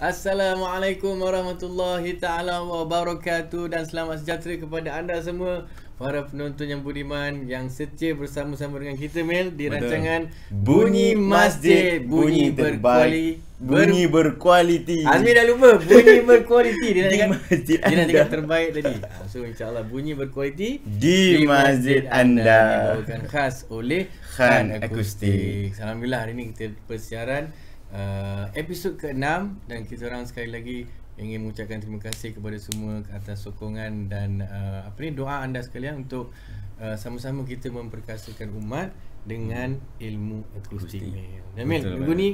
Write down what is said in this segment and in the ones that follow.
Assalamualaikum warahmatullahi taala wabarakatuh dan selamat sejahtera kepada anda semua para penonton yang budiman yang setia bersama-sama dengan kita mel di Betul. rancangan Bunyi Masjid Bunyi Berkuali Bunyi Berkualiti. Ber- Azmi dah lupa Bunyi Berkualiti dia nak cakap dia nak cakap terbaik tadi. Ah, so insyaallah Bunyi Berkualiti di, di masjid, masjid anda dibawakan khas oleh Khan Akustik. Akustik. Alhamdulillah hari ini kita persiaran uh, episod ke-6 dan kita orang sekali lagi ingin mengucapkan terima kasih kepada semua atas sokongan dan uh, apa ni doa anda sekalian untuk uh, sama-sama kita memperkasakan umat dengan hmm. ilmu akustik. Amin. Minggu ni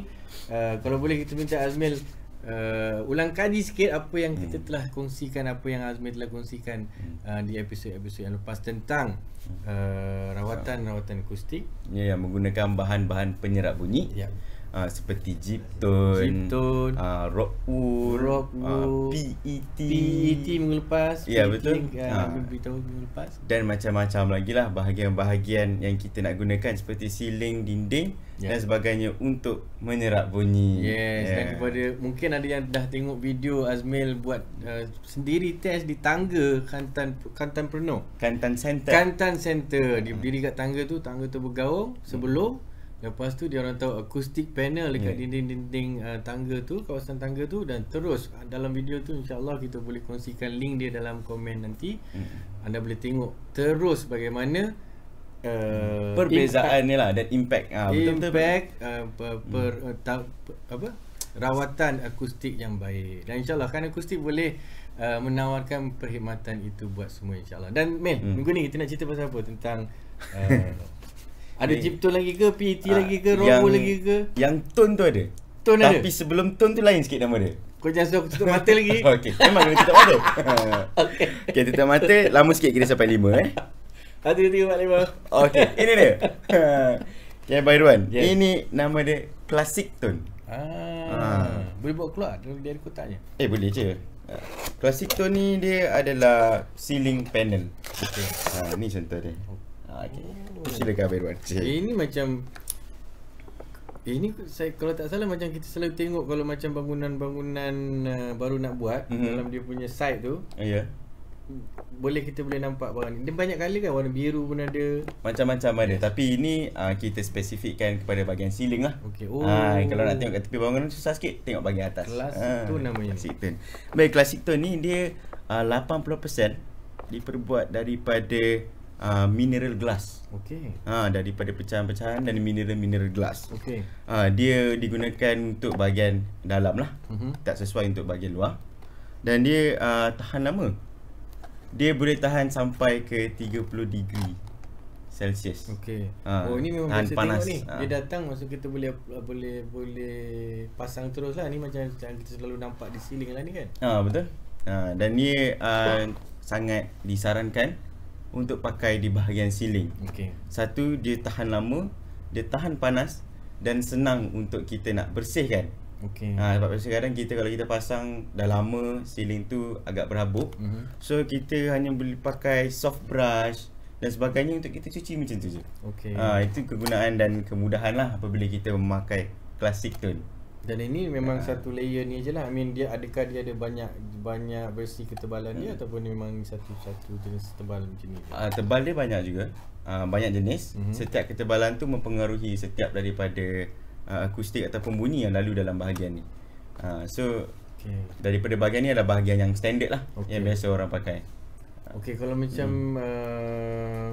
kalau boleh kita minta Azmil Uh, ulang kaji sikit apa yang hmm. kita telah kongsikan apa yang Azmi telah kongsikan hmm. uh, di episod-episod yang lepas tentang uh, rawatan-rawatan akustik ya yang menggunakan bahan-bahan penyerap bunyi ya uh, seperti Jeep Tone, uh, ah, Rock Wool, Rock uh, ah, PET, PET minggu lepas, ya yeah, betul, uh, minggu lepas. dan macam-macam lagi lah bahagian-bahagian yang kita nak gunakan seperti siling, dinding yeah. dan sebagainya untuk menyerap bunyi. Yes, yeah. dan ya. kepada mungkin ada yang dah tengok video Azmil buat uh, sendiri test di tangga Kantan Kantan Perno, Kantan Center, Kantan Center, dia berdiri kat tangga tu, tangga tu bergaung sebelum hmm. Lepas tu dia orang tahu akustik panel dekat yeah. dinding-dinding uh, tangga tu, kawasan tangga tu dan terus uh, dalam video tu insya-Allah kita boleh kongsikan link dia dalam komen nanti. Mm. Anda boleh tengok terus bagaimana uh, perbezaan ni lah dan impact ah ha, betul impact uh, per, per, mm. ta, per apa rawatan akustik yang baik. Dan insya-Allah kan akustik boleh uh, menawarkan perkhidmatan itu buat semua insyaallah Dan Mel, mm. minggu ni kita nak cerita pasal apa? Tentang uh, ada chip tone lagi ke? PT e ha, ah, lagi ke? Robo lagi ke? Yang tone tu ada. Tone Tapi ada. Tapi sebelum tone tu lain sikit nama dia. Kau jangan suruh aku tutup mata lagi. Okay, Memang kena tutup mata. Okay. Okey, tutup mata. Lama sikit kira sampai lima eh. Satu, dua, tiga, empat, lima. Okay. Ini dia. Okay, by the one. Yes. Ini nama dia Classic Tone. Ah. ah. Boleh buat keluar dari, dari kotaknya? Eh, boleh je. Classic Tone ni dia adalah ceiling panel. Okay. Ah, ni contoh dia. Okay. Okay. Oh. Silakan Berwan. Ini macam ini saya kalau tak salah macam kita selalu tengok kalau macam bangunan-bangunan uh, baru nak buat mm-hmm. dalam dia punya site tu. Oh, ya. Yeah. Boleh kita boleh nampak barang ni. Dia banyak kali kan warna biru pun ada. Macam-macam ada. Tapi ini uh, kita spesifikkan kepada bahagian ceiling lah. Okey. Oh. Uh, kalau nak tengok kat tepi bangunan susah sikit tengok bahagian atas. Classic uh, ah, tu namanya. Classic tone. Baik, classic tone ni dia ah, uh, 80% diperbuat daripada uh, mineral glass. Okay. Uh, ah, daripada pecahan-pecahan dan mineral-mineral glass. Okay. Uh, ah, dia digunakan untuk bahagian dalam lah. Uh-huh. Tak sesuai untuk bahagian luar. Dan dia uh, tahan lama. Dia boleh tahan sampai ke 30 degree. Celsius. Okey. Oh ini memang biasa panas. ni. Ha. Dia datang masa kita boleh boleh boleh pasang terus lah. Ni macam macam kita selalu nampak di ceiling lah ni kan. Ah ha, betul. Ha, dan ni uh, sangat disarankan untuk pakai di bahagian siling. Okay. Satu dia tahan lama, dia tahan panas dan senang untuk kita nak bersihkan. Okay. Ha, sebab biasa kadang kita kalau kita pasang dah lama siling tu agak berhabuk. Uh-huh. So kita hanya boleh pakai soft brush dan sebagainya untuk kita cuci macam tu je. Okay. Ha, itu kegunaan dan kemudahan lah apabila kita memakai classic tone. Dan ini memang uh, satu layer ni je lah I mean dia adakah dia ada banyak Banyak versi ketebalan dia uh, Ataupun dia memang satu-satu jenis tebal macam ni uh, Tebal dia banyak juga uh, Banyak jenis uh-huh. Setiap ketebalan tu mempengaruhi Setiap daripada uh, akustik ataupun bunyi Yang lalu dalam bahagian ni uh, So okay. Daripada bahagian ni adalah bahagian yang standard lah okay. Yang biasa orang pakai Okay kalau macam hmm. uh,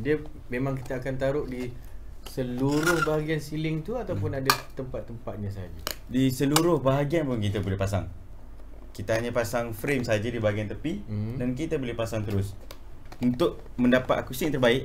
Dia memang kita akan taruh di seluruh bahagian siling tu ataupun ada tempat-tempatnya saja. Di seluruh bahagian pun kita boleh pasang. Kita hanya pasang frame saja di bahagian tepi hmm. dan kita boleh pasang terus. Untuk mendapat akustik yang terbaik,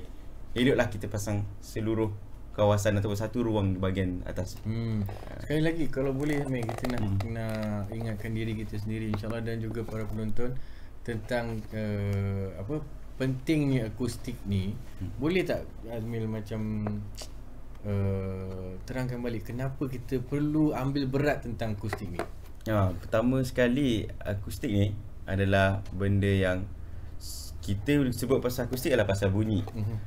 eloklah kita pasang seluruh kawasan atau satu ruang di bahagian atas. Hmm. Sekali lagi kalau boleh mai kita nak hmm. nak ingatkan diri kita sendiri insya-Allah dan juga para penonton tentang uh, apa pentingnya akustik ni hmm. boleh tak Azmil macam uh, eh, terangkan balik kenapa kita perlu ambil berat tentang akustik ni ya pertama sekali akustik ni adalah benda yang kita sebut pasal akustik adalah pasal bunyi hmm.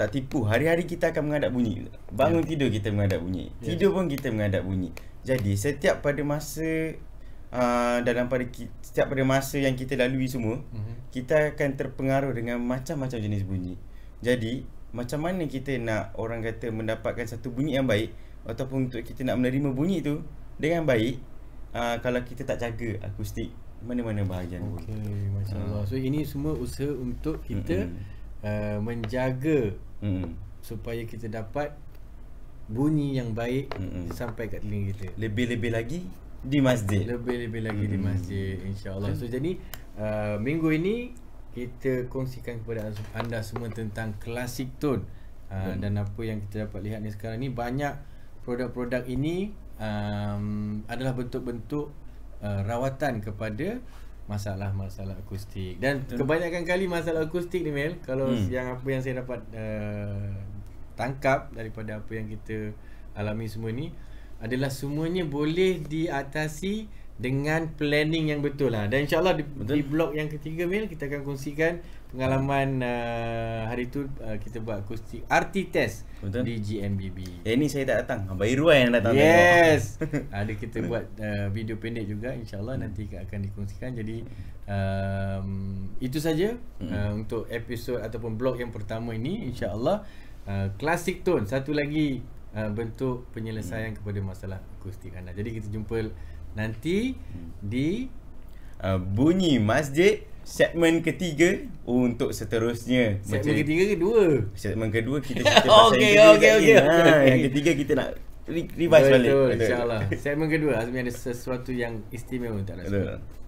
tak tipu hari-hari kita akan mengadap bunyi bangun yeah. tidur kita mengadap bunyi yeah. tidur pun kita mengadap bunyi jadi setiap pada masa uh, dalam pada setiap pada masa yang kita lalui semua mm-hmm. kita akan terpengaruh dengan macam-macam jenis bunyi jadi macam mana kita nak orang kata mendapatkan satu bunyi yang baik ataupun untuk kita nak menerima bunyi itu dengan baik uh, kalau kita tak jaga akustik mana-mana bahagian okey masya uh. so ini semua usaha untuk kita mm-hmm. uh, menjaga mm-hmm. supaya kita dapat bunyi yang baik mm-hmm. sampai kat telinga kita lebih-lebih lagi di masjid. Lebih-lebih lagi hmm. di masjid insya-Allah. So jadi uh, minggu ini kita kongsikan kepada anda semua tentang Classic Tone uh, hmm. dan apa yang kita dapat lihat ni sekarang ni banyak produk-produk ini um, adalah bentuk-bentuk uh, rawatan kepada masalah-masalah akustik. Dan hmm. kebanyakan kali masalah akustik ni Mel, kalau hmm. yang apa yang saya dapat uh, tangkap daripada apa yang kita alami semua ni, adalah semuanya boleh diatasi dengan planning yang betul lah dan insyaallah di, di blog yang ketiga mil kita akan kongsikan pengalaman uh, hari tu uh, kita buat akustik RT test betul. di GMBB. Eh ni saya tak datang. Abang Irwan yang datang Yes. Ada kita buat uh, video pendek juga insyaallah hmm. nanti akan dikongsikan. Jadi um, itu saja hmm. uh, untuk episod ataupun blog yang pertama ini insyaallah uh, classic tone satu lagi uh, bentuk penyelesaian hmm. kepada masalah akustik anda. Jadi kita jumpa nanti hmm. di uh, bunyi masjid segmen ketiga untuk seterusnya. Segmen Macam ketiga ke dua? Segmen kedua kita cerita pasal okay, okay, okay, okay. Ha, yang ketiga kita nak revise betul, balik. Betul, InsyaAllah. Segmen kedua Azmi ada sesuatu yang istimewa untuk Azmi.